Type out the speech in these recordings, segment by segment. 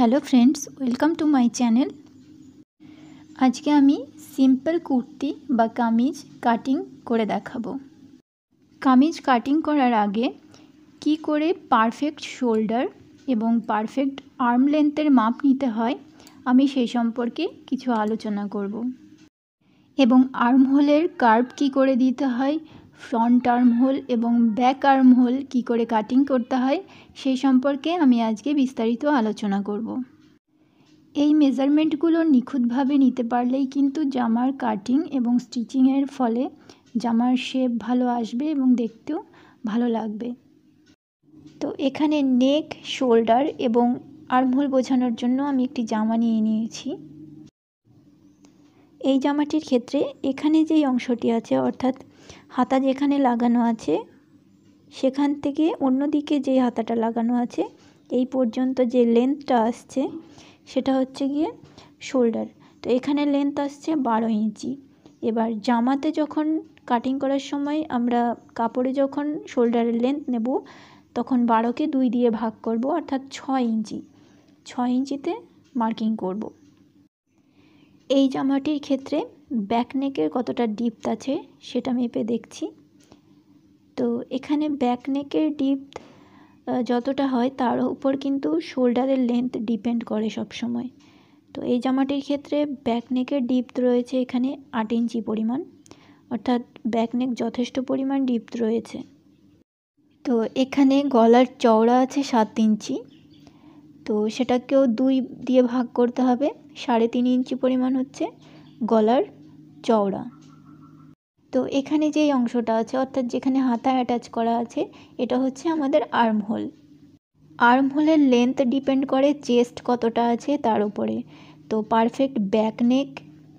Hello friends welcome to my channel আজকে আমি simple kurti বা কামিজ কাটিং করে দেখাবো কামিজ কাটিং করার আগে কি করে পারফেক্ট শোল্ডার এবং পারফেক্ট আর্ম লেন্থের মাপ নিতে হয় আমি সেই সম্পর্কে কিছু আলোচনা করব এবং আর্ম হোলের কার্ভ কি করে দিতে হয় ফ্রন্ট আর্ম হোল এবং ব্যাক আর্ম হোল কী করে কাটিং করতে হয় সেই সম্পর্কে আমি আজকে বিস্তারিত আলোচনা করব এই মেজারমেন্টগুলো নিখুঁতভাবে নিতে পারলেই কিন্তু জামার কাটিং এবং স্টিচিংয়ের ফলে জামার শেপ ভালো আসবে এবং দেখতেও ভালো লাগবে তো এখানে নেক শোল্ডার এবং আর্মহোল বোঝানোর জন্য আমি একটি জামা নিয়ে নিয়েছি এই জামাটির ক্ষেত্রে এখানে যেই অংশটি আছে অর্থাৎ হাতা যেখানে লাগানো আছে সেখান থেকে অন্য দিকে যে হাতাটা লাগানো আছে এই পর্যন্ত যে লেন্থটা আসছে সেটা হচ্ছে গিয়ে শোল্ডার তো এখানে লেন্থ আসছে বারো ইঞ্চি এবার জামাতে যখন কাটিং করার সময় আমরা কাপড়ে যখন শোল্ডারের লেন্থ নেব তখন বারোকে দুই দিয়ে ভাগ করব অর্থাৎ ছয় ইঞ্চি ছয় ইঞ্চিতে মার্কিং করব এই জামাটির ক্ষেত্রে ব্যাক নেকের কতটা ডিপথ আছে সেটা মেপে দেখছি তো এখানে ব্যাক নেকের ডিপথ যতটা হয় তার উপর কিন্তু শোল্ডারের লেন্থ ডিপেন্ড করে সব সময় তো এই জামাটির ক্ষেত্রে ব্যাক নেকের ডিপথ রয়েছে এখানে আট ইঞ্চি পরিমাণ অর্থাৎ ব্যাক নেক যথেষ্ট পরিমাণ ডিপথ রয়েছে তো এখানে গলার চওড়া আছে সাত ইঞ্চি তো সেটাকেও দুই দিয়ে ভাগ করতে হবে সাড়ে তিন ইঞ্চি পরিমাণ হচ্ছে গলার চওড়া তো এখানে যেই অংশটা আছে অর্থাৎ যেখানে হাতা অ্যাটাচ করা আছে এটা হচ্ছে আমাদের আর্ম হোল আর্ম হোলের লেন্থ ডিপেন্ড করে চেস্ট কতটা আছে তার উপরে তো perfect back neck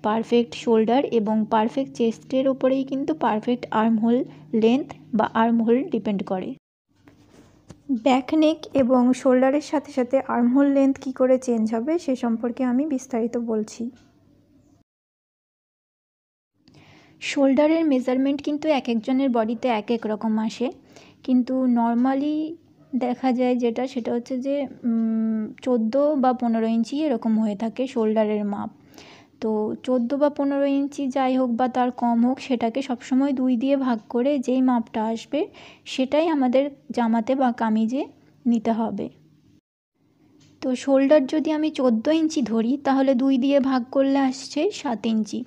perfect shoulder এবং পারফেক্ট চেস্টের ওপরেই কিন্তু পারফেক্ট আর্ম হোল লেন্থ বা আর্ম হোল ডিপেন্ড করে ব্যাক নেক এবং শোল্ডারের সাথে সাথে আর্মহোল লেন্থ কী করে চেঞ্জ হবে সে সম্পর্কে আমি বিস্তারিত বলছি শোল্ডারের মেজারমেন্ট কিন্তু এক একজনের বডিতে এক এক রকম আসে কিন্তু নর্মালি দেখা যায় যেটা সেটা হচ্ছে যে চোদ্দো বা পনেরো ইঞ্চি এরকম হয়ে থাকে শোল্ডারের মাপ তো চোদ্দো বা পনেরো ইঞ্চি যাই হোক বা তার কম হোক সেটাকে সবসময় দুই দিয়ে ভাগ করে যেই মাপটা আসবে সেটাই আমাদের জামাতে বা কামিজে নিতে হবে তো শোল্ডার যদি আমি চোদ্দো ইঞ্চি ধরি তাহলে দুই দিয়ে ভাগ করলে আসছে সাত ইঞ্চি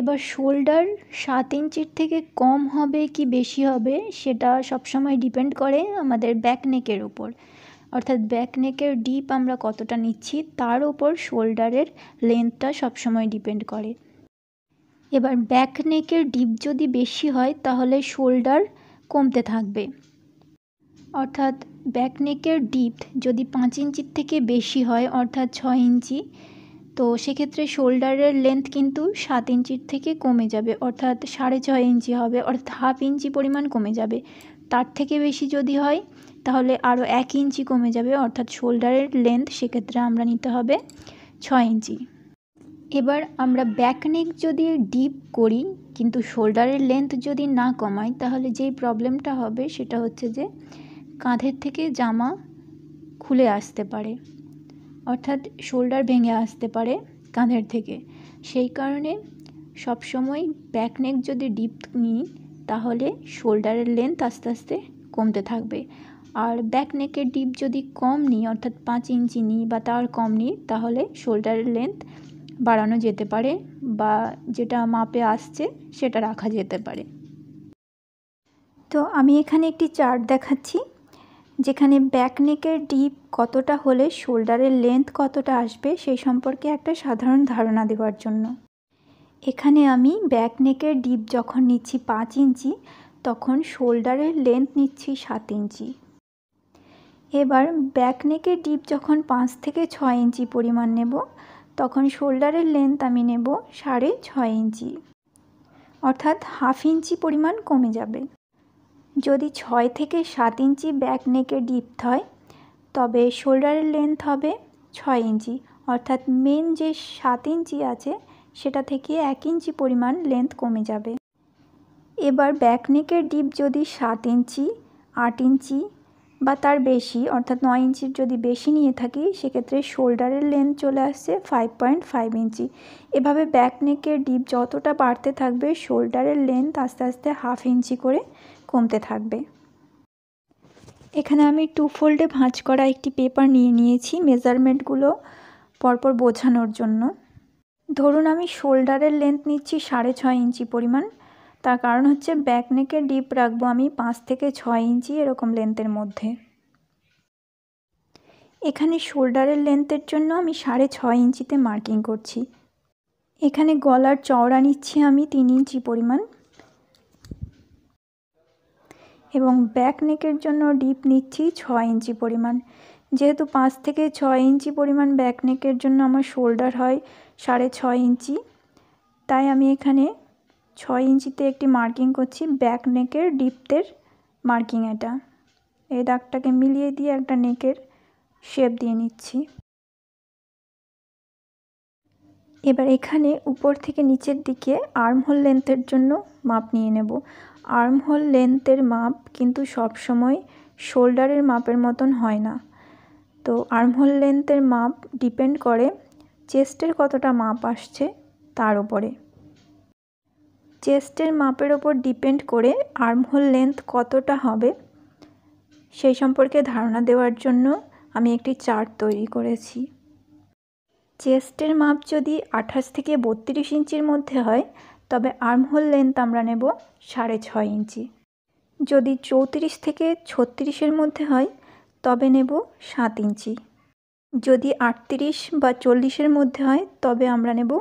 এবার শোল্ডার সাত ইঞ্চির থেকে কম হবে কি বেশি হবে সেটা সবসময় ডিপেন্ড করে আমাদের ব্যাক নেকের ওপর অর্থাৎ ব্যাক নেকের ডিপ আমরা কতটা নিচ্ছি তার ওপর শোল্ডারের লেন্থটা সবসময় ডিপেন্ড করে এবার ব্যাক নেকের ডিপ যদি বেশি হয় তাহলে শোল্ডার কমতে থাকবে অর্থাৎ ব্যাক নেকের ডিপ যদি পাঁচ ইঞ্চির থেকে বেশি হয় অর্থাৎ ছয় ইঞ্চি তো সেক্ষেত্রে শোল্ডারের লেন্থ কিন্তু সাত ইঞ্চির থেকে কমে যাবে অর্থাৎ সাড়ে ছয় ইঞ্চি হবে অর্থাৎ হাফ ইঞ্চি পরিমাণ কমে যাবে তার থেকে বেশি যদি হয় তাহলে আরও এক ইঞ্চি কমে যাবে অর্থাৎ শোল্ডারের লেন্থ সেক্ষেত্রে আমরা নিতে হবে ছয় ইঞ্চি এবার আমরা ব্যাক নেক যদি ডিপ করি কিন্তু শোল্ডারের লেন্থ যদি না কমাই তাহলে যেই প্রবলেমটা হবে সেটা হচ্ছে যে কাঁধের থেকে জামা খুলে আসতে পারে অর্থাৎ শোল্ডার ভেঙে আসতে পারে কাঁধের থেকে সেই কারণে সবসময় ব্যাক নেক যদি ডিপ নিই তাহলে শোল্ডারের লেন্থ আস্তে আস্তে কমতে থাকবে আর ব্যাক নেকের ডিপ যদি কম নিই অর্থাৎ পাঁচ ইঞ্চি নিই বা তার কম নিই তাহলে শোল্ডারের লেন্থ বাড়ানো যেতে পারে বা যেটা মাপে আসছে সেটা রাখা যেতে পারে তো আমি এখানে একটি চার্ট দেখাচ্ছি যেখানে ব্যাকনেকের ডিপ কতটা হলে শোল্ডারের লেন্থ কতটা আসবে সেই সম্পর্কে একটা সাধারণ ধারণা দেওয়ার জন্য এখানে আমি ব্যাকনেকের ডিপ যখন নিচ্ছি পাঁচ ইঞ্চি তখন শোল্ডারের লেন্থ নিচ্ছি সাত ইঞ্চি এবার ব্যাকনেকের ডিপ যখন পাঁচ থেকে ছয় ইঞ্চি পরিমাণ নেব তখন শোল্ডারের লেন্থ আমি নেব সাড়ে ছয় ইঞ্চি অর্থাৎ হাফ ইঞ্চি পরিমাণ কমে যাবে যদি ছয় থেকে সাত ইঞ্চি ব্যাক নেকের ডিপথ হয় তবে শোল্ডারের লেন্থ হবে ছয় ইঞ্চি অর্থাৎ মেন যে সাত ইঞ্চি আছে সেটা থেকে এক ইঞ্চি পরিমাণ লেন্থ কমে যাবে এবার ব্যাক নেকের ডিপ যদি সাত ইঞ্চি আট ইঞ্চি বা তার বেশি অর্থাৎ নয় ইঞ্চির যদি বেশি নিয়ে থাকি সেক্ষেত্রে শোল্ডারের লেন্থ চলে আসছে ফাইভ পয়েন্ট ফাইভ ইঞ্চি এভাবে ব্যাক নেকের ডিপ যতটা বাড়তে থাকবে শোল্ডারের লেন্থ আস্তে আস্তে হাফ ইঞ্চি করে কমতে থাকবে এখানে আমি টু ফোল্ডে ভাঁজ করা একটি পেপার নিয়ে নিয়েছি মেজারমেন্টগুলো পরপর বোঝানোর জন্য ধরুন আমি শোল্ডারের লেন্থ নিচ্ছি সাড়ে ছয় ইঞ্চি পরিমাণ তার কারণ হচ্ছে ব্যাক নেকে ডিপ রাখবো আমি পাঁচ থেকে ছয় ইঞ্চি এরকম লেন্থের মধ্যে এখানে শোল্ডারের লেন্থের জন্য আমি সাড়ে ছয় ইঞ্চিতে মার্কিং করছি এখানে গলার চওড়া নিচ্ছি আমি তিন ইঞ্চি পরিমাণ এবং ব্যাক নেকের জন্য ডিপ নিচ্ছি ছ ইঞ্চি পরিমাণ যেহেতু পাঁচ থেকে ছ ইঞ্চি পরিমাণ ব্যাক নেকের জন্য আমার শোল্ডার হয় সাড়ে ছ ইঞ্চি তাই আমি এখানে ছ ইঞ্চিতে একটি মার্কিং করছি ব্যাক নেকের ডিপদের মার্কিং এটা এই দাগটাকে মিলিয়ে দিয়ে একটা নেকের শেপ দিয়ে নিচ্ছি এবার এখানে উপর থেকে নিচের দিকে আর্মহোল লেন্থের জন্য মাপ নিয়ে নেব আর্মহোল লেন্থের মাপ কিন্তু সব সময় শোল্ডারের মাপের মতন হয় না তো আর্মহোল লেন্থের মাপ ডিপেন্ড করে চেস্টের কতটা মাপ আসছে তার ওপরে চেস্টের মাপের ওপর ডিপেন্ড করে আর্মহোল লেন্থ কতটা হবে সেই সম্পর্কে ধারণা দেওয়ার জন্য আমি একটি চার্ট তৈরি করেছি চেস্টের মাপ যদি আঠাশ থেকে বত্রিশ ইঞ্চির মধ্যে হয় তবে আর্মহোল লেন্থ আমরা নেব সাড়ে ছয় ইঞ্চি যদি চৌত্রিশ থেকে ছত্রিশের মধ্যে হয় তবে নেব সাত ইঞ্চি যদি আটত্রিশ বা চল্লিশের মধ্যে হয় তবে আমরা নেব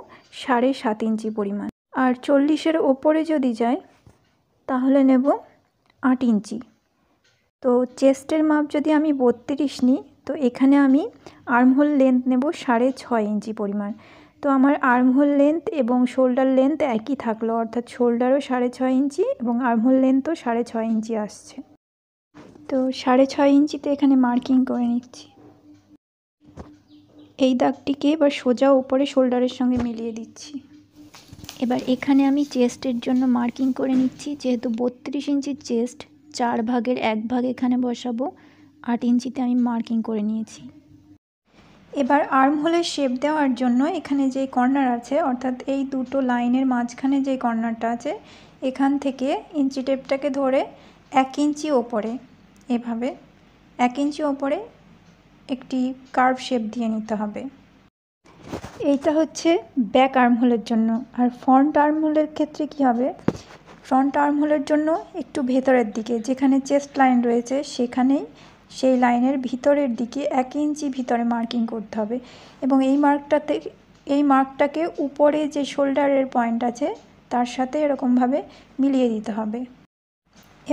সাড়ে সাত ইঞ্চি পরিমাণ আর চল্লিশের ওপরে যদি যায় তাহলে নেব আট ইঞ্চি তো চেস্টের মাপ যদি আমি বত্রিশ নিই তো এখানে আমি আর্মহোল লেন্থ নেব সাড়ে ছয় ইঞ্চি পরিমাণ তো আমার আর্মহোল লেন্থ এবং শোল্ডার লেন্থ একই থাকলো অর্থাৎ শোল্ডারও সাড়ে ছয় ইঞ্চি এবং আর্মহোল লেন্থও সাড়ে ছয় ইঞ্চি আসছে তো সাড়ে ছয় ইঞ্চিতে এখানে মার্কিং করে নিচ্ছি এই দাগটিকে এবার সোজা ওপরে শোল্ডারের সঙ্গে মিলিয়ে দিচ্ছি এবার এখানে আমি চেস্টের জন্য মার্কিং করে নিচ্ছি যেহেতু বত্রিশ ইঞ্চির চেস্ট চার ভাগের এক ভাগ এখানে বসাবো আট ইঞ্চিতে আমি মার্কিং করে নিয়েছি এবার আর্ম হোলে শেপ দেওয়ার জন্য এখানে যে কর্নার আছে অর্থাৎ এই দুটো লাইনের মাঝখানে যে কর্নারটা আছে এখান থেকে ইঞ্চি টেপটাকে ধরে এক ইঞ্চি ওপরে এভাবে এক ইঞ্চি ওপরে একটি কার্ভ শেপ দিয়ে নিতে হবে এইটা হচ্ছে ব্যাক আর্মহোলের জন্য আর ফ্রন্ট আর্মহোলের ক্ষেত্রে কি হবে ফ্রন্ট আর্মহোলের জন্য একটু ভেতরের দিকে যেখানে চেস্ট লাইন রয়েছে সেখানেই সেই লাইনের ভিতরের দিকে এক ইঞ্চি ভিতরে মার্কিং করতে হবে এবং এই মার্কটাতে এই মার্কটাকে উপরে যে শোল্ডারের পয়েন্ট আছে তার সাথে এরকমভাবে মিলিয়ে দিতে হবে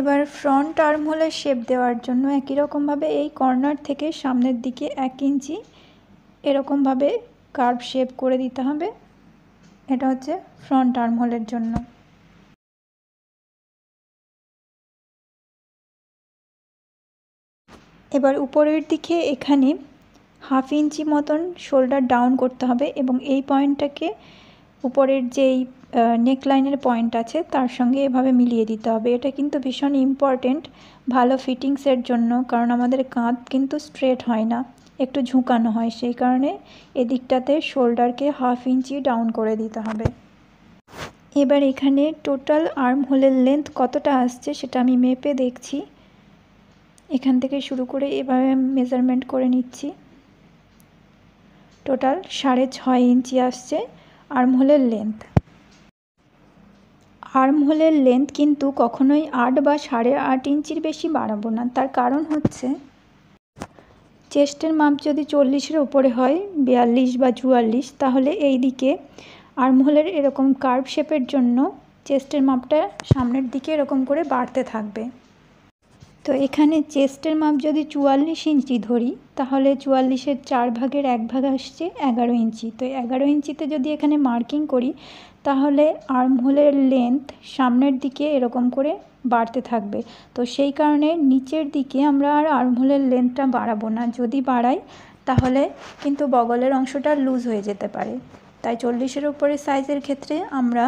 এবার ফ্রন্ট আর্ম হলে শেপ দেওয়ার জন্য একই রকমভাবে এই কর্নার থেকে সামনের দিকে এক ইঞ্চি এরকমভাবে কার্ভ শেপ করে দিতে হবে এটা হচ্ছে ফ্রন্ট আর্ম হলের জন্য এবার উপরের দিকে এখানে হাফ ইঞ্চি মতন শোল্ডার ডাউন করতে হবে এবং এই পয়েন্টটাকে উপরের যেই নেকলাইনের পয়েন্ট আছে তার সঙ্গে এভাবে মিলিয়ে দিতে হবে এটা কিন্তু ভীষণ ইম্পর্টেন্ট ভালো ফিটিংসের জন্য কারণ আমাদের কাঁধ কিন্তু স্ট্রেট হয় না একটু ঝুঁকানো হয় সেই কারণে এদিকটাতে শোল্ডারকে হাফ ইঞ্চি ডাউন করে দিতে হবে এবার এখানে টোটাল আর্ম হোলের লেন্থ কতটা আসছে সেটা আমি মেপে দেখছি এখান থেকে শুরু করে এভাবে মেজারমেন্ট করে নিচ্ছি টোটাল সাড়ে ছয় ইঞ্চি আসছে আর্মহোলের লেন্থ আর্মহোলের লেন্থ কিন্তু কখনোই আট বা সাড়ে আট ইঞ্চির বেশি বাড়াবো না তার কারণ হচ্ছে চেস্টের মাপ যদি চল্লিশের ওপরে হয় বিয়াল্লিশ বা চুয়াল্লিশ তাহলে এই দিকে আর্মহোলের এরকম কার্ভ শেপের জন্য চেস্টের মাপটা সামনের দিকে এরকম করে বাড়তে থাকবে তো এখানে চেস্টের মাপ যদি চুয়াল্লিশ ইঞ্চি ধরি তাহলে চুয়াল্লিশের চার ভাগের এক ভাগ আসছে এগারো ইঞ্চি তো এগারো ইঞ্চিতে যদি এখানে মার্কিং করি তাহলে আর্মহোলের লেন্থ সামনের দিকে এরকম করে বাড়তে থাকবে তো সেই কারণে নিচের দিকে আমরা আর আর্মহোলের লেন্থটা বাড়াবো না যদি বাড়াই তাহলে কিন্তু বগলের অংশটা লুজ হয়ে যেতে পারে তাই চল্লিশের উপরে সাইজের ক্ষেত্রে আমরা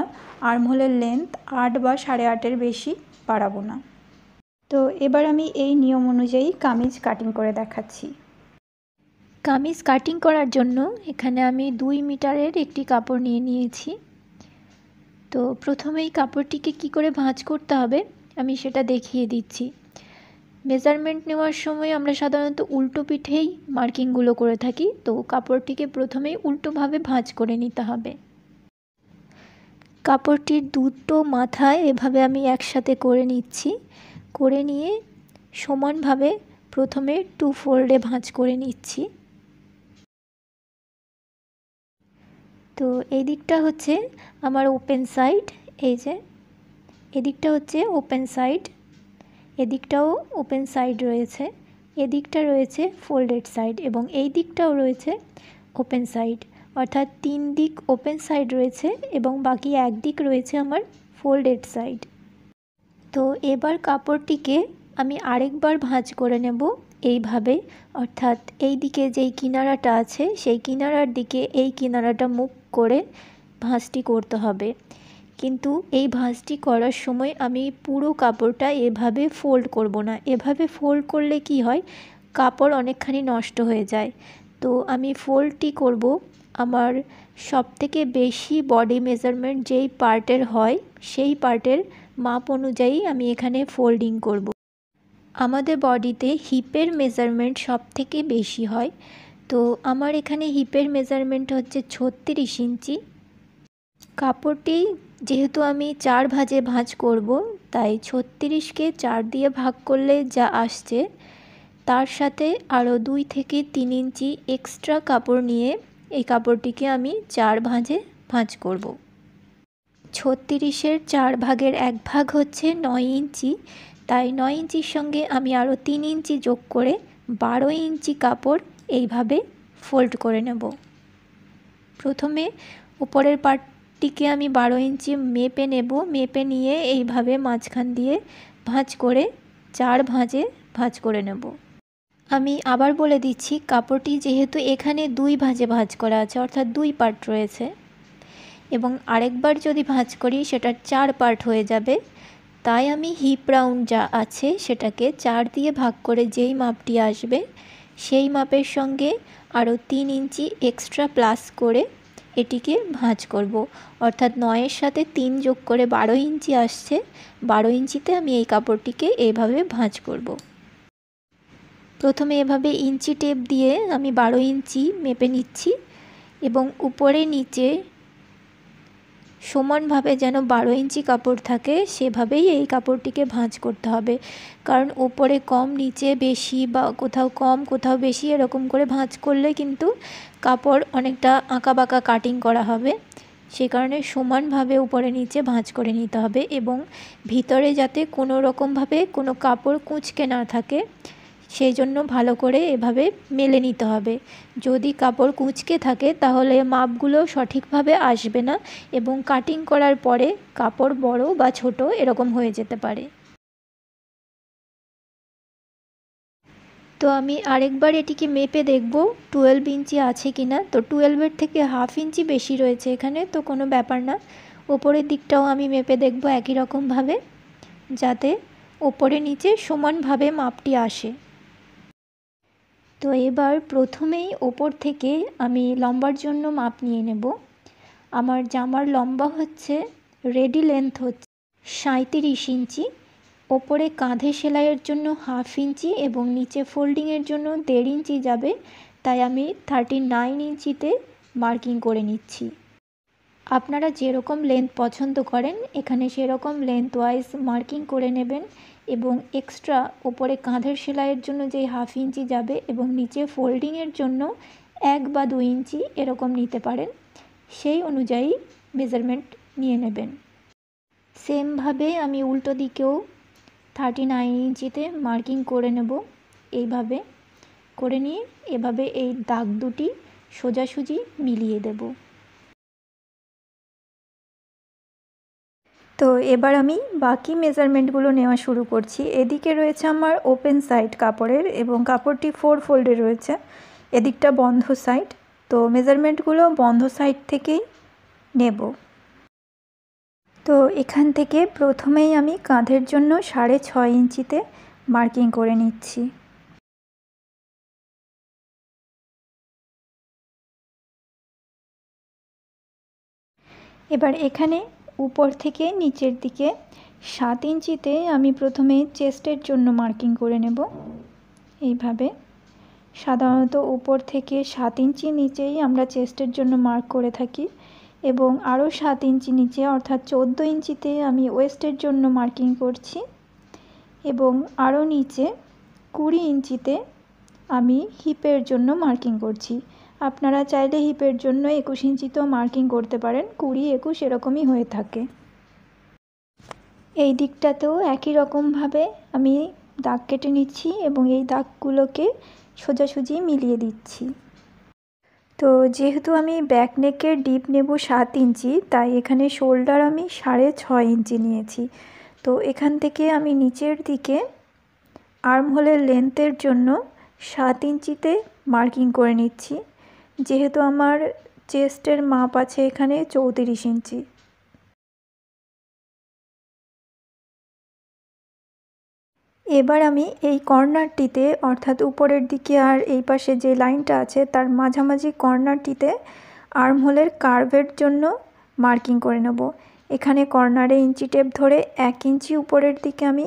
আর্মহোলের লেন্থ আট বা সাড়ে আটের বেশি বাড়াবো না তো এবার আমি এই নিয়ম অনুযায়ী কামিজ কাটিং করে দেখাচ্ছি কামিজ কাটিং করার জন্য এখানে আমি দুই মিটারের একটি কাপড় নিয়ে নিয়েছি তো প্রথমেই কাপড়টিকে কি করে ভাঁজ করতে হবে আমি সেটা দেখিয়ে দিচ্ছি মেজারমেন্ট নেওয়ার সময় আমরা সাধারণত উল্টো পিঠেই মার্কিংগুলো করে থাকি তো কাপড়টিকে প্রথমেই উল্টোভাবে ভাঁজ করে নিতে হবে কাপড়টির দুটো মাথায় এভাবে আমি একসাথে করে নিচ্ছি করে নিয়ে সমানভাবে প্রথমে টু ফোল্ডে ভাঁজ করে নিচ্ছি তো এই দিকটা হচ্ছে আমার ওপেন সাইড এই যে এদিকটা হচ্ছে ওপেন সাইড এদিকটাও ওপেন সাইড রয়েছে এদিকটা রয়েছে ফোল্ডেড সাইড এবং এই দিকটাও রয়েছে ওপেন সাইড অর্থাৎ তিন দিক ওপেন সাইড রয়েছে এবং বাকি এক দিক রয়েছে আমার ফোল্ডেড সাইড তো এবার কাপড়টিকে আমি আরেকবার ভাঁজ করে নেব এইভাবে অর্থাৎ এই দিকে যেই কিনারাটা আছে সেই কিনারার দিকে এই কিনারাটা মুখ করে ভাঁজটি করতে হবে কিন্তু এই ভাঁজটি করার সময় আমি পুরো কাপড়টা এভাবে ফোল্ড করব না এভাবে ফোল্ড করলে কি হয় কাপড় অনেকখানি নষ্ট হয়ে যায় তো আমি ফোল্ডটি করব আমার সবথেকে বেশি বডি মেজারমেন্ট যেই পার্টের হয় সেই পার্টের মাপ অনুযায়ী আমি এখানে ফোল্ডিং করব। আমাদের বডিতে হিপের মেজারমেন্ট সব থেকে বেশি হয় তো আমার এখানে হিপের মেজারমেন্ট হচ্ছে ছত্রিশ ইঞ্চি কাপড়টি যেহেতু আমি চার ভাজে ভাঁজ করব তাই ছত্রিশকে চার দিয়ে ভাগ করলে যা আসছে তার সাথে আরও দুই থেকে তিন ইঞ্চি এক্সট্রা কাপড় নিয়ে এই কাপড়টিকে আমি চার ভাঁজে ভাঁজ করবো ছত্রিশের চার ভাগের এক ভাগ হচ্ছে নয় ইঞ্চি তাই নয় ইঞ্চির সঙ্গে আমি আরও তিন ইঞ্চি যোগ করে বারো ইঞ্চি কাপড় এইভাবে ফোল্ড করে নেব প্রথমে উপরের পার্টটিকে আমি বারো ইঞ্চি মেপে নেব মেপে নিয়ে এইভাবে মাঝখান দিয়ে ভাঁজ করে চার ভাঁজে ভাঁজ করে নেব আমি আবার বলে দিচ্ছি কাপড়টি যেহেতু এখানে দুই ভাঁজে ভাঁজ করা আছে অর্থাৎ দুই পার্ট রয়েছে এবং আরেকবার যদি ভাঁজ করি সেটার চার পার্ট হয়ে যাবে তাই আমি হিপ রাউন্ড যা আছে সেটাকে চার দিয়ে ভাগ করে যেই মাপটি আসবে সেই মাপের সঙ্গে আরও তিন ইঞ্চি এক্সট্রা প্লাস করে এটিকে ভাঁজ করব। অর্থাৎ নয়ের সাথে তিন যোগ করে বারো ইঞ্চি আসছে বারো ইঞ্চিতে আমি এই কাপড়টিকে এভাবে ভাঁজ করব। প্রথমে এভাবে ইঞ্চি টেপ দিয়ে আমি বারো ইঞ্চি মেপে নিচ্ছি এবং উপরে নিচে সমানভাবে যেন বারো ইঞ্চি কাপড় থাকে সেভাবেই এই কাপড়টিকে ভাঁজ করতে হবে কারণ উপরে কম নিচে বেশি বা কোথাও কম কোথাও বেশি এরকম করে ভাঁজ করলে কিন্তু কাপড় অনেকটা আঁকা বাঁকা কাটিং করা হবে সে কারণে সমানভাবে উপরে নিচে ভাঁজ করে নিতে হবে এবং ভিতরে যাতে কোনো রকমভাবে কোনো কাপড় কুঁচকে না থাকে সেই জন্য ভালো করে এভাবে মেলে নিতে হবে যদি কাপড় কুঁচকে থাকে তাহলে মাপগুলো সঠিকভাবে আসবে না এবং কাটিং করার পরে কাপড় বড় বা ছোট এরকম হয়ে যেতে পারে তো আমি আরেকবার এটিকে মেপে দেখব টুয়েলভ ইঞ্চি আছে কি না তো টুয়েলভের থেকে হাফ ইঞ্চি বেশি রয়েছে এখানে তো কোনো ব্যাপার না ওপরের দিকটাও আমি মেপে দেখব একই রকমভাবে যাতে ওপরে নিচে সমানভাবে মাপটি আসে তো এবার প্রথমেই ওপর থেকে আমি লম্বার জন্য মাপ নিয়ে নেব আমার জামার লম্বা হচ্ছে রেডি লেন্থ হচ্ছে সাঁত্রিশ ইঞ্চি ওপরে কাঁধে সেলাইয়ের জন্য হাফ ইঞ্চি এবং নিচে ফোল্ডিংয়ের জন্য দেড় ইঞ্চি যাবে তাই আমি থার্টি নাইন ইঞ্চিতে মার্কিং করে নিচ্ছি আপনারা যেরকম লেন্থ পছন্দ করেন এখানে সেরকম লেন্থ ওয়াইজ মার্কিং করে নেবেন এবং এক্সট্রা ওপরে কাঁধের সেলাইয়ের জন্য যেই হাফ ইঞ্চি যাবে এবং নিচে ফোল্ডিংয়ের জন্য এক বা দু ইঞ্চি এরকম নিতে পারেন সেই অনুযায়ী মেজারমেন্ট নিয়ে নেবেন সেমভাবে আমি উল্টো দিকেও থার্টি নাইন ইঞ্চিতে মার্কিং করে নেব এইভাবে করে নিয়ে এভাবে এই দাগ দুটি সোজাসুজি মিলিয়ে দেবো তো এবার আমি বাকি মেজারমেন্টগুলো নেওয়া শুরু করছি এদিকে রয়েছে আমার ওপেন সাইড কাপড়ের এবং কাপড়টি ফোর ফোল্ডে রয়েছে এদিকটা বন্ধ সাইড তো মেজারমেন্টগুলো বন্ধ সাইড থেকেই নেব তো এখান থেকে প্রথমেই আমি কাঁধের জন্য সাড়ে ছয় ইঞ্চিতে মার্কিং করে নিচ্ছি এবার এখানে উপর থেকে নিচের দিকে সাত ইঞ্চিতে আমি প্রথমে চেস্টের জন্য মার্কিং করে নেব এইভাবে সাধারণত উপর থেকে সাত ইঞ্চি নিচেই আমরা চেস্টের জন্য মার্ক করে থাকি এবং আরও সাত ইঞ্চি নিচে অর্থাৎ চোদ্দো ইঞ্চিতে আমি ওয়েস্টের জন্য মার্কিং করছি এবং আরও নিচে কুড়ি ইঞ্চিতে আমি হিপের জন্য মার্কিং করছি আপনারা চাইলে হিপের জন্য একুশ ইঞ্চিতেও মার্কিং করতে পারেন কুড়ি একুশ এরকমই হয়ে থাকে এই দিকটাতেও একই রকমভাবে আমি দাগ কেটে নিচ্ছি এবং এই দাগগুলোকে সোজাসুজি মিলিয়ে দিচ্ছি তো যেহেতু আমি ব্যাক নেকের ডিপ নেব সাত ইঞ্চি তাই এখানে শোল্ডার আমি সাড়ে ছয় ইঞ্চি নিয়েছি তো এখান থেকে আমি নিচের দিকে আর্মহোলের লেন্থের জন্য সাত ইঞ্চিতে মার্কিং করে নিচ্ছি যেহেতু আমার চেস্টের মাপ আছে এখানে চৌত্রিশ ইঞ্চি এবার আমি এই কর্নারটিতে অর্থাৎ উপরের দিকে আর এই পাশে যে লাইনটা আছে তার মাঝামাঝি কর্নারটিতে আর্মহোলের কার্ভের জন্য মার্কিং করে নেব এখানে কর্নারে ইঞ্চি টেপ ধরে এক ইঞ্চি উপরের দিকে আমি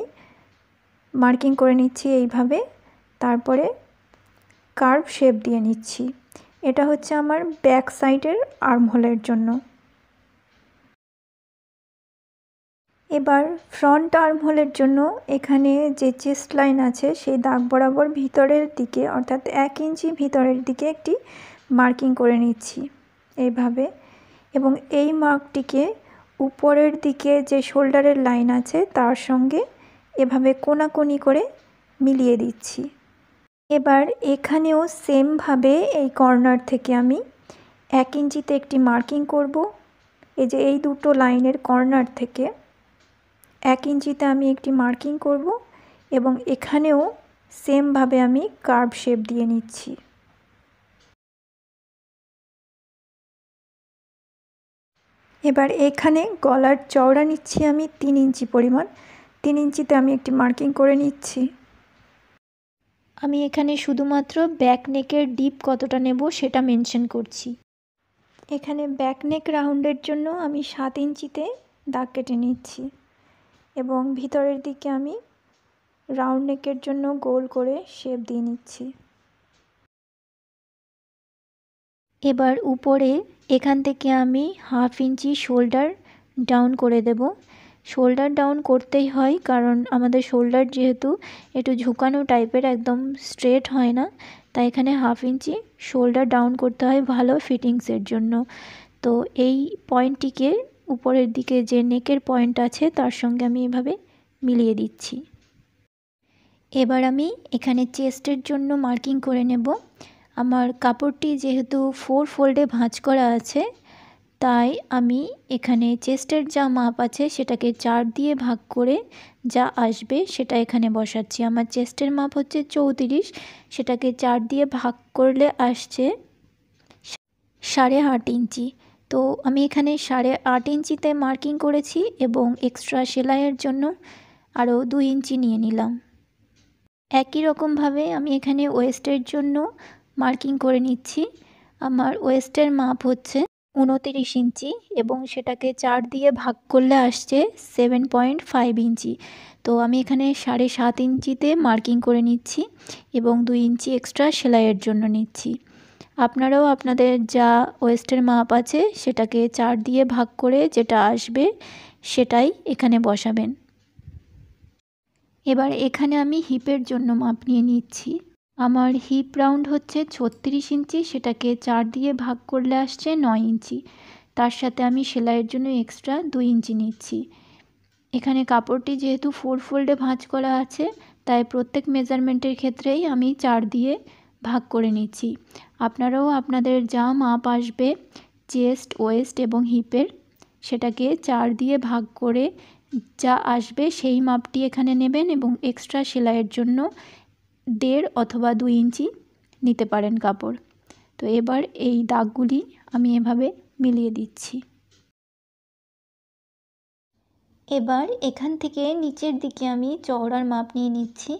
মার্কিং করে নিচ্ছি এইভাবে তারপরে কার্ভ শেপ দিয়ে নিচ্ছি এটা হচ্ছে আমার ব্যাক সাইডের আর্মহোলের জন্য এবার ফ্রন্ট আর্মহোলের জন্য এখানে যে চেস্ট লাইন আছে সেই দাগ বরাবর ভিতরের দিকে অর্থাৎ এক ইঞ্চি ভিতরের দিকে একটি মার্কিং করে নিচ্ছি এইভাবে এবং এই মার্কটিকে উপরের দিকে যে শোল্ডারের লাইন আছে তার সঙ্গে এভাবে কোনাকুনি করে মিলিয়ে দিচ্ছি এবার এখানেও সেমভাবে এই কর্নার থেকে আমি এক ইঞ্চিতে একটি মার্কিং করব এই যে এই দুটো লাইনের কর্নার থেকে এক ইঞ্চিতে আমি একটি মার্কিং করব এবং এখানেও সেমভাবে আমি কার্ভ শেপ দিয়ে নিচ্ছি এবার এখানে গলার চওড়া নিচ্ছি আমি তিন ইঞ্চি পরিমাণ তিন ইঞ্চিতে আমি একটি মার্কিং করে নিচ্ছি আমি এখানে শুধুমাত্র ব্যাক নেকের ডিপ কতটা নেব সেটা মেনশন করছি এখানে ব্যাক নেক রাউন্ডের জন্য আমি সাত ইঞ্চিতে দাগ কেটে নিচ্ছি এবং ভিতরের দিকে আমি রাউন্ড নেকের জন্য গোল করে শেপ দিয়ে নিচ্ছি এবার উপরে এখান থেকে আমি হাফ ইঞ্চি শোল্ডার ডাউন করে দেব শোল্ডার ডাউন করতেই হয় কারণ আমাদের শোল্ডার যেহেতু একটু ঝুঁকানো টাইপের একদম স্ট্রেট হয় না তাই এখানে হাফ ইঞ্চি শোল্ডার ডাউন করতে হয় ভালো ফিটিংসের জন্য তো এই পয়েন্টটিকে উপরের দিকে যে নেকের পয়েন্ট আছে তার সঙ্গে আমি এভাবে মিলিয়ে দিচ্ছি এবার আমি এখানে চেস্টের জন্য মার্কিং করে নেব আমার কাপড়টি যেহেতু ফোর ফোল্ডে ভাঁজ করা আছে তাই আমি এখানে চেস্টের যা মাপ আছে সেটাকে চার দিয়ে ভাগ করে যা আসবে সেটা এখানে বসাচ্ছি আমার চেস্টের মাপ হচ্ছে চৌত্রিশ সেটাকে চার দিয়ে ভাগ করলে আসছে সাড়ে আট ইঞ্চি তো আমি এখানে সাড়ে আট ইঞ্চিতে মার্কিং করেছি এবং এক্সট্রা সেলাইয়ের জন্য আরও দুই ইঞ্চি নিয়ে নিলাম একই রকমভাবে আমি এখানে ওয়েস্টের জন্য মার্কিং করে নিচ্ছি আমার ওয়েস্টের মাপ হচ্ছে উনতিরিশ ইঞ্চি এবং সেটাকে চার দিয়ে ভাগ করলে আসছে সেভেন পয়েন্ট ফাইভ ইঞ্চি তো আমি এখানে সাড়ে সাত ইঞ্চিতে মার্কিং করে নিচ্ছি এবং দুই ইঞ্চি এক্সট্রা সেলাইয়ের জন্য নিচ্ছি আপনারাও আপনাদের যা ওয়েস্টের মাপ আছে সেটাকে চার দিয়ে ভাগ করে যেটা আসবে সেটাই এখানে বসাবেন এবার এখানে আমি হিপের জন্য মাপ নিয়ে নিচ্ছি আমার হিপ রাউন্ড হচ্ছে ছত্রিশ ইঞ্চি সেটাকে চার দিয়ে ভাগ করলে আসছে নয় ইঞ্চি তার সাথে আমি সেলাইয়ের জন্য এক্সট্রা দুই ইঞ্চি নিচ্ছি এখানে কাপড়টি যেহেতু ফোর ফোল্ডে ভাঁজ করা আছে তাই প্রত্যেক মেজারমেন্টের ক্ষেত্রেই আমি চার দিয়ে ভাগ করে নিচ্ছি আপনারাও আপনাদের যা মাপ আসবে চেস্ট ওয়েস্ট এবং হিপের সেটাকে চার দিয়ে ভাগ করে যা আসবে সেই মাপটি এখানে নেবেন এবং এক্সট্রা সেলাইয়ের জন্য দেড় অথবা দুই ইঞ্চি নিতে পারেন কাপড় তো এবার এই দাগগুলি আমি এভাবে মিলিয়ে দিচ্ছি এবার এখান থেকে নিচের দিকে আমি চওড়ার মাপ নিয়ে নিচ্ছি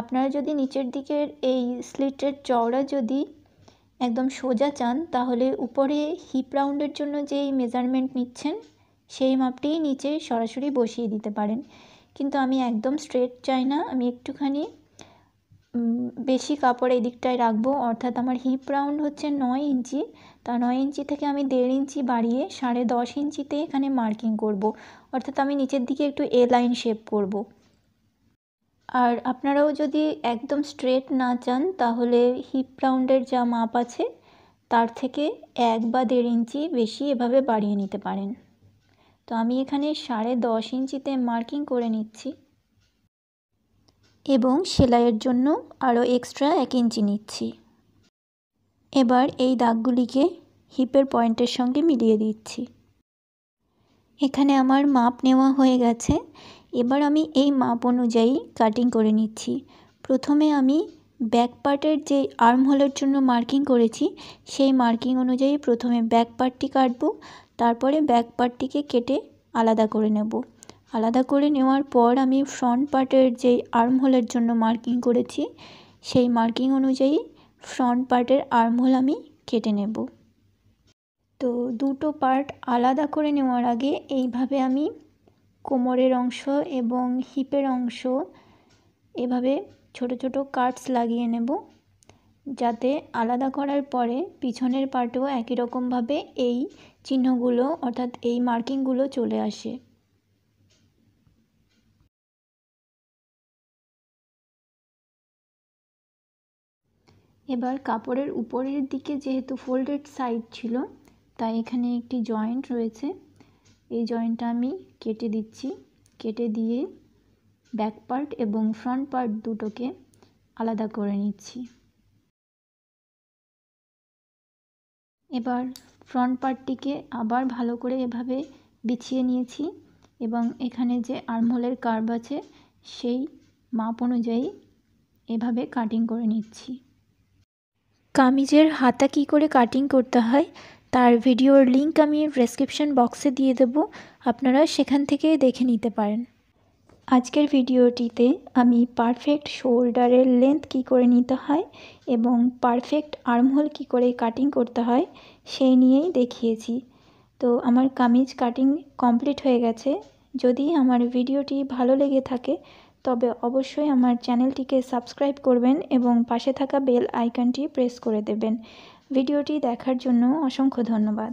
আপনারা যদি নিচের দিকের এই স্লিটের চওড়া যদি একদম সোজা চান তাহলে উপরে হিপ রাউন্ডের জন্য যেই মেজারমেন্ট নিচ্ছেন সেই মাপটি নিচে সরাসরি বসিয়ে দিতে পারেন কিন্তু আমি একদম স্ট্রেট চাই না আমি একটুখানি বেশি কাপড় এই দিকটায় রাখবো অর্থাৎ আমার হিপ রাউন্ড হচ্ছে নয় ইঞ্চি তা নয় ইঞ্চি থেকে আমি দেড় ইঞ্চি বাড়িয়ে সাড়ে দশ ইঞ্চিতে এখানে মার্কিং করব। অর্থাৎ আমি নিচের দিকে একটু এ লাইন শেপ করব। আর আপনারাও যদি একদম স্ট্রেট না চান তাহলে হিপ রাউন্ডের যা মাপ আছে তার থেকে এক বা দেড় ইঞ্চি বেশি এভাবে বাড়িয়ে নিতে পারেন তো আমি এখানে সাড়ে দশ ইঞ্চিতে মার্কিং করে নিচ্ছি এবং সেলাইয়ের জন্য আরও এক্সট্রা এক ইঞ্চি নিচ্ছি এবার এই দাগগুলিকে হিপের পয়েন্টের সঙ্গে মিলিয়ে দিচ্ছি এখানে আমার মাপ নেওয়া হয়ে গেছে এবার আমি এই মাপ অনুযায়ী কাটিং করে নিচ্ছি প্রথমে আমি ব্যাক পার্টের যে আর্মহোলের জন্য মার্কিং করেছি সেই মার্কিং অনুযায়ী প্রথমে ব্যাক পার্টটি কাটব তারপরে ব্যাক পার্টটিকে কেটে আলাদা করে নেব আলাদা করে নেওয়ার পর আমি ফ্রন্ট পার্টের যেই আর্মহোলের জন্য মার্কিং করেছি সেই মার্কিং অনুযায়ী ফ্রন্ট পার্টের আর্মহোল আমি কেটে নেব তো দুটো পার্ট আলাদা করে নেওয়ার আগে এইভাবে আমি কোমরের অংশ এবং হিপের অংশ এভাবে ছোট ছোট কার্টস লাগিয়ে নেব যাতে আলাদা করার পরে পিছনের পার্টেও একই রকমভাবে এই চিহ্নগুলো অর্থাৎ এই মার্কিংগুলো চলে আসে এবার কাপড়ের উপরের দিকে যেহেতু ফোল্ডেড সাইড ছিল তাই এখানে একটি জয়েন্ট রয়েছে এই জয়েন্টটা আমি কেটে দিচ্ছি কেটে দিয়ে ব্যাক পার্ট এবং ফ্রন্ট পার্ট দুটোকে আলাদা করে নিচ্ছি এবার ফ্রন্ট পার্টটিকে আবার ভালো করে এভাবে বিছিয়ে নিয়েছি এবং এখানে যে আর্মহোলের কার্ভ আছে সেই মাপ অনুযায়ী এভাবে কাটিং করে নিচ্ছি কামিজের হাতা কি করে কাটিং করতে হয় তার ভিডিওর লিংক আমি ডেসক্রিপশন বক্সে দিয়ে দেব আপনারা সেখান থেকে দেখে নিতে পারেন আজকের ভিডিওটিতে আমি পারফেক্ট শোল্ডারের লেন্থ কি করে নিতে হয় এবং পারফেক্ট আর্মহোল কি করে কাটিং করতে হয় সেই নিয়েই দেখিয়েছি তো আমার কামিজ কাটিং কমপ্লিট হয়ে গেছে যদি আমার ভিডিওটি ভালো লেগে থাকে তবে অবশ্যই আমার চ্যানেলটিকে সাবস্ক্রাইব করবেন এবং পাশে থাকা বেল আইকনটি প্রেস করে দেবেন ভিডিওটি দেখার জন্য অসংখ্য ধন্যবাদ